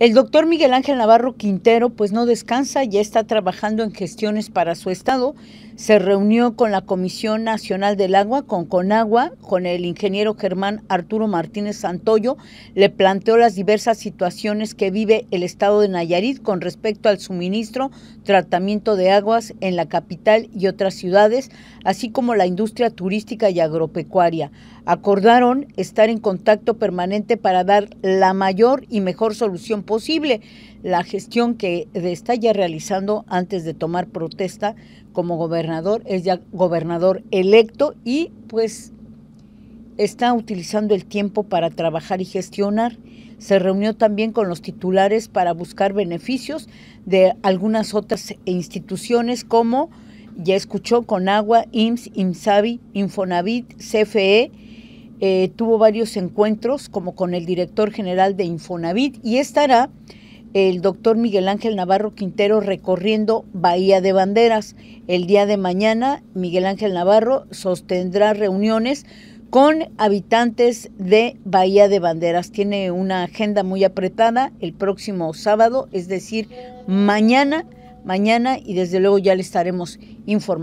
El doctor Miguel Ángel Navarro Quintero pues no descansa, ya está trabajando en gestiones para su estado. Se reunió con la Comisión Nacional del Agua, con Conagua, con el ingeniero Germán Arturo Martínez Santoyo. Le planteó las diversas situaciones que vive el estado de Nayarit con respecto al suministro, tratamiento de aguas en la capital y otras ciudades, así como la industria turística y agropecuaria. Acordaron estar en contacto permanente para dar la mayor y mejor solución posible la gestión que está ya realizando antes de tomar protesta como gobernador, es ya gobernador electo y pues está utilizando el tiempo para trabajar y gestionar. Se reunió también con los titulares para buscar beneficios de algunas otras instituciones como ya escuchó con agua IMSS, IMSABI, Infonavit, CFE, eh, tuvo varios encuentros, como con el director general de Infonavit, y estará el doctor Miguel Ángel Navarro Quintero recorriendo Bahía de Banderas. El día de mañana, Miguel Ángel Navarro sostendrá reuniones con habitantes de Bahía de Banderas. Tiene una agenda muy apretada el próximo sábado, es decir, mañana, mañana, y desde luego ya le estaremos informando.